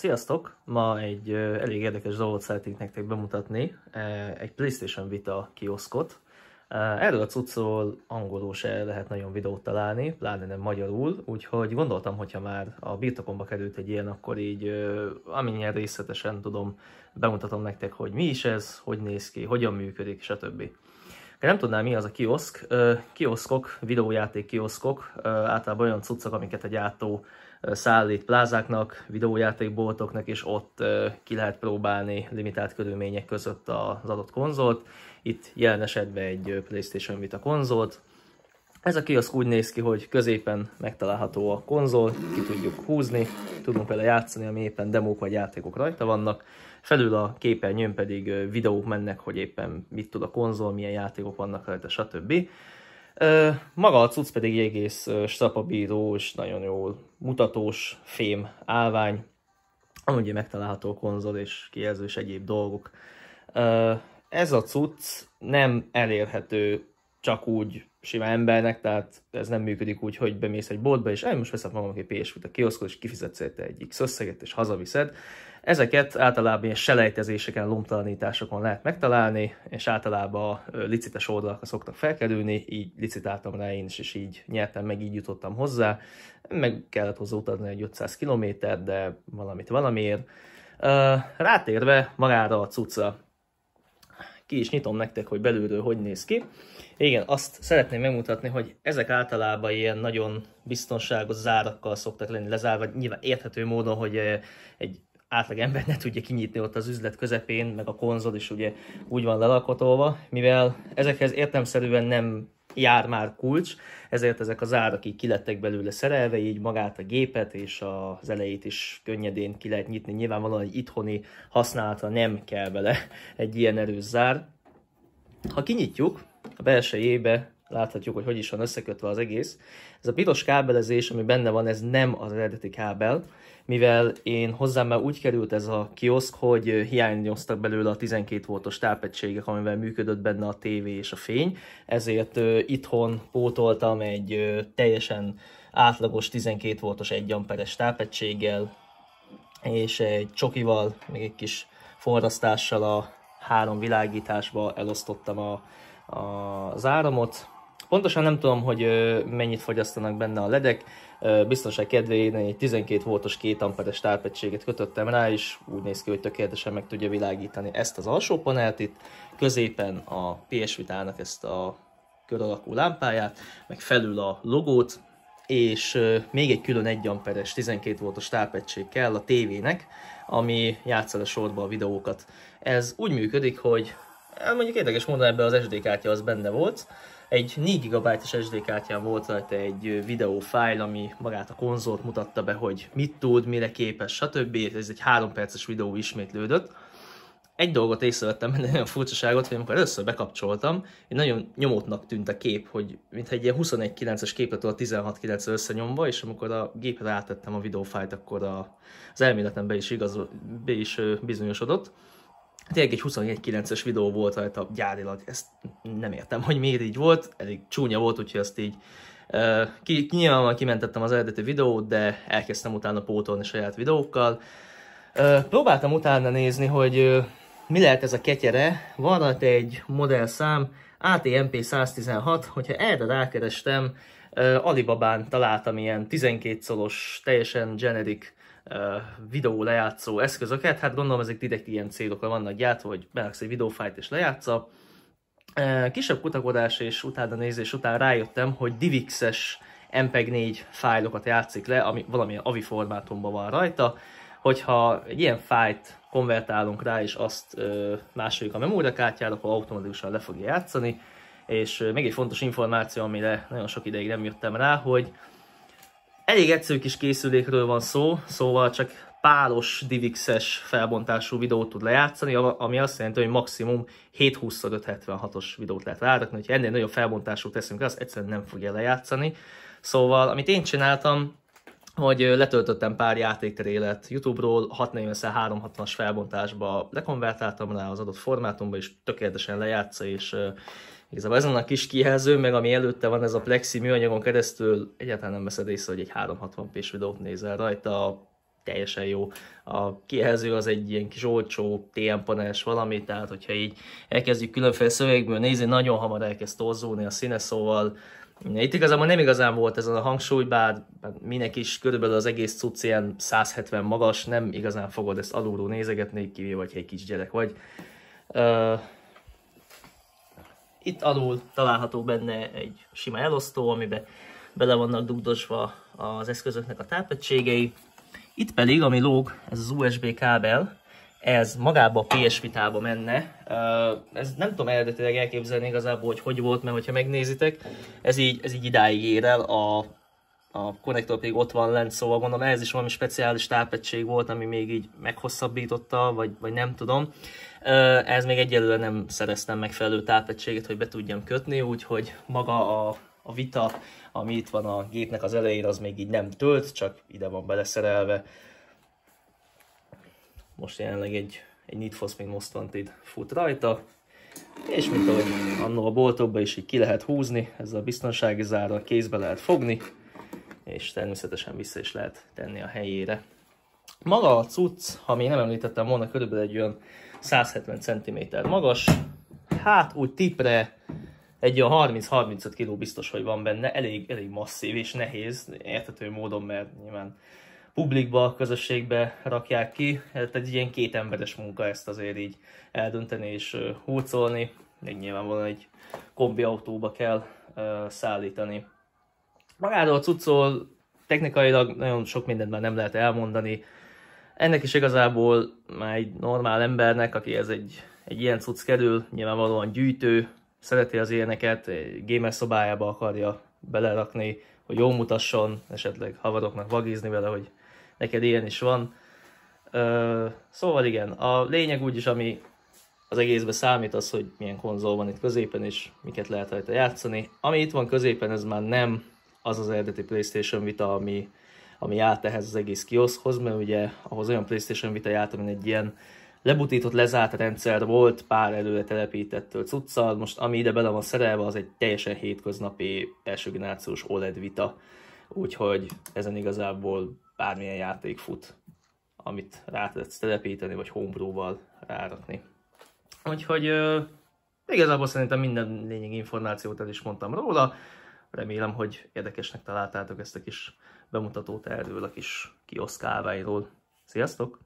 Sziasztok! Ma egy elég érdekes dolgot szeretnék nektek bemutatni, egy PlayStation Vita kioszkot. Erről a cuccról angolul se lehet nagyon videót találni, pláne nem magyarul, úgyhogy gondoltam, hogyha már a birtokomba került egy ilyen, akkor így amennyien részletesen tudom, bemutatom nektek, hogy mi is ez, hogy néz ki, hogyan működik, stb. Ha nem tudnám, mi az a kioszk, kioszkok, videójáték kioszkok, általában olyan cuccok, amiket a gyártó szállít plázáknak, videójátékboltoknak, és ott ki lehet próbálni limitált körülmények között az adott konzolt. Itt jelen esetben egy PlayStation Vita konzolt. Ez a kiosk úgy néz ki, hogy középen megtalálható a konzol, ki tudjuk húzni, tudunk vele játszani, ami éppen demók vagy játékok rajta vannak. Felül a képernyőn pedig videók mennek, hogy éppen mit tud a konzol, milyen játékok vannak rajta, stb. Maga a cucc pedig egész strapabíró és nagyon jól mutatós fém állvány, amúgy megtalálható konzol és kijelző és egyéb dolgok. Ez a cucc nem elérhető csak úgy sima embernek, tehát ez nem működik úgy, hogy bemész egy boltba, és el most veszed magam, aki ps a kioszkod, és kifizetsz érte egy X összeget, és hazaviszed. Ezeket általában ilyen selejtezéseken, lomtalanításokon lehet megtalálni, és általában licites oldalakra szoktak felkerülni, így licitáltam rá én is, és így nyertem, meg így jutottam hozzá. Meg kellett hozzá utazni egy 500 kilométer, de valamit valamiért. Rátérve magára a cucca, ki is nyitom nektek, hogy belülről hogy néz ki. Igen, azt szeretném megmutatni, hogy ezek általában ilyen nagyon biztonságos zárakkal szoktak lenni lezárva, nyilván érthető módon, hogy eh, egy átlagember ne tudja kinyitni ott az üzlet közepén, meg a konzol is ugye úgy van lelakotolva, mivel ezekhez értelmszerűen nem jár már kulcs, ezért ezek az árak így kilettek belőle szerelve, így magát a gépet és az elejét is könnyedén ki lehet nyitni. Nyilvánvalóan egy itthoni használata nem kell bele egy ilyen erős zár. Ha kinyitjuk, a belsejébe láthatjuk, hogy hogy is van összekötve az egész. Ez a piros kábelezés, ami benne van, ez nem az eredeti kábel, mivel én hozzám már úgy került ez a kioszk, hogy hiányoztak belőle a 12 voltos tápegységek, amivel működött benne a tévé és a fény, ezért itthon pótoltam egy teljesen átlagos 12 voltos 1 amperes tápegységgel, és egy csokival, még egy kis forrasztással a három világításba elosztottam a, a, az áramot, Pontosan nem tudom, hogy mennyit fogyasztanak benne a ledek, biztonság kedvéért egy 12 voltos 2 amperes tárpegységet kötöttem rá, és úgy néz ki, hogy tökéletesen meg tudja világítani ezt az alsó panelt itt, középen a PS Vitának ezt a kör alakú lámpáját, meg felül a logót, és még egy külön 1 amperes 12 voltos tápegység kell a tévének, ami játszol a sorba a videókat. Ez úgy működik, hogy mondjuk érdekes módon ebben az SD kártya az benne volt, egy 4 GB-es SD kártyán volt rajta egy videófájl, ami magát a konzolt mutatta be, hogy mit tud, mire képes, stb. Ez egy 3 perces videó ismétlődött. Egy dolgot észrevettem, egy nagyon furcsaságot, hogy amikor először bekapcsoltam, egy nagyon nyomótnak tűnt a kép, hogy mintha egy ilyen 21.9-es képet a 169 es összenyomva, és amikor a gépre rátettem a videófájt akkor az elméletem be is, igaz, be is bizonyosodott tényleg egy 21.9-es videó volt rajta gyárilag, ezt nem értem, hogy miért így volt, elég csúnya volt, úgyhogy ezt így uh, ki, nyilvánvalóan kimentettem az eredeti videót, de elkezdtem utána pótolni saját videókkal. Uh, próbáltam utána nézni, hogy uh, mi lehet ez a ketyere, van rajta egy modellszám, ATMP 116, hogyha erre rákerestem, Alibabán találtam ilyen 12 szolos, teljesen generic videó lejátszó eszközöket, hát gondolom ezek direkt ilyen célokra vannak gyártva, hogy beraksz egy videófájt és lejátsza. Kisebb kutakodás és utána nézés után rájöttem, hogy DivX-es MPEG-4 fájlokat játszik le, ami valamilyen AVI formátumban van rajta, hogyha egy ilyen fájt konvertálunk rá, és azt ö, másoljuk a memóriakártyára, akkor automatikusan le fogja játszani, és még egy fontos információ, amire nagyon sok ideig nem jöttem rá, hogy Elég egyszerű kis készülékről van szó, szóval csak pálos divixes felbontású videót tud lejátszani, ami azt jelenti, hogy maximum 720x576-os videót lehet rárakni, hogyha ennél nagyobb felbontású teszünk, az egyszerűen nem fogja lejátszani. Szóval, amit én csináltam, hogy letöltöttem pár játékterélet YouTube-ról, 640x360-as felbontásba lekonvertáltam rá az adott formátumba, és tökéletesen lejátsza, és Igazából ezen a kis kijelző, meg ami előtte van ez a plexi műanyagon keresztül, egyáltalán nem veszed észre, hogy egy 360p-s videót nézel rajta, teljesen jó. A kijelző az egy ilyen kis olcsó TM paneles valami, tehát hogyha így elkezdjük különféle szövegből nézni, nagyon hamar elkezd torzulni a színe, szóval itt igazából nem igazán volt ezen a hangsúly, bár minek is körülbelül az egész cucc ilyen 170 magas, nem igazán fogod ezt alulról nézegetni, kivéve, vagy egy kis gyerek vagy. Uh, itt alul található benne egy sima elosztó, amiben bele vannak dugdosva az eszközöknek a tápegységei. Itt pedig, ami lóg, ez az USB kábel, ez magába a PS Vitába menne. Ez nem tudom eredetileg elképzelni igazából, hogy hogy volt, mert hogyha megnézitek, ez így, ez így idáig ér el a a konnektor pedig ott van lent, szóval mondom, ez is valami speciális tápegység volt, ami még így meghosszabbította, vagy, vagy nem tudom. Ez még egyelőre nem szereztem megfelelő tápegységet, hogy be tudjam kötni, úgyhogy maga a, a vita, ami itt van a gépnek az elején, az még így nem tölt, csak ide van beleszerelve. Most jelenleg egy, egy Need for Speed Mustantid fut rajta, és mint ahogy annó a boltokba is így ki lehet húzni, ezzel a biztonsági zárral kézbe lehet fogni, és természetesen vissza is lehet tenni a helyére. Maga a cucc, ha még nem említettem volna, körülbelül egy olyan 170 cm magas, hát úgy tipre egy olyan 30-35 kg biztos, hogy van benne, elég, elég masszív és nehéz, értető módon, mert nyilván publikba, közösségbe rakják ki, tehát egy ilyen két emberes munka ezt azért így eldönteni és húcolni, még nyilvánvalóan egy kombi autóba kell szállítani magáról cuccol, technikailag nagyon sok mindent már nem lehet elmondani. Ennek is igazából már egy normál embernek, aki ez egy, egy ilyen cucc kerül, nyilvánvalóan gyűjtő, szereti az ilyeneket, gamer szobájába akarja belerakni, hogy jól mutasson, esetleg havaroknak vagizni vele, hogy neked ilyen is van. Ö, szóval igen, a lényeg úgyis, ami az egészben számít az, hogy milyen konzol van itt középen, és miket lehet rajta játszani. Ami itt van középen, ez már nem az az eredeti PlayStation Vita, ami, ami járt ehhez az egész kioszhoz, mert ugye ahhoz olyan PlayStation Vita járt, amin egy ilyen lebutított, lezárt rendszer volt, pár előre telepített cuccal, most ami ide bele van szerelve, az egy teljesen hétköznapi első generációs OLED Vita, úgyhogy ezen igazából bármilyen játék fut, amit rá tudsz telepíteni, vagy homebrew-val rárakni. Úgyhogy igazából szerintem minden lényegi információt el is mondtam róla. Remélem, hogy érdekesnek találtátok ezt a kis bemutatót erről a kis kioszkálványról. Sziasztok!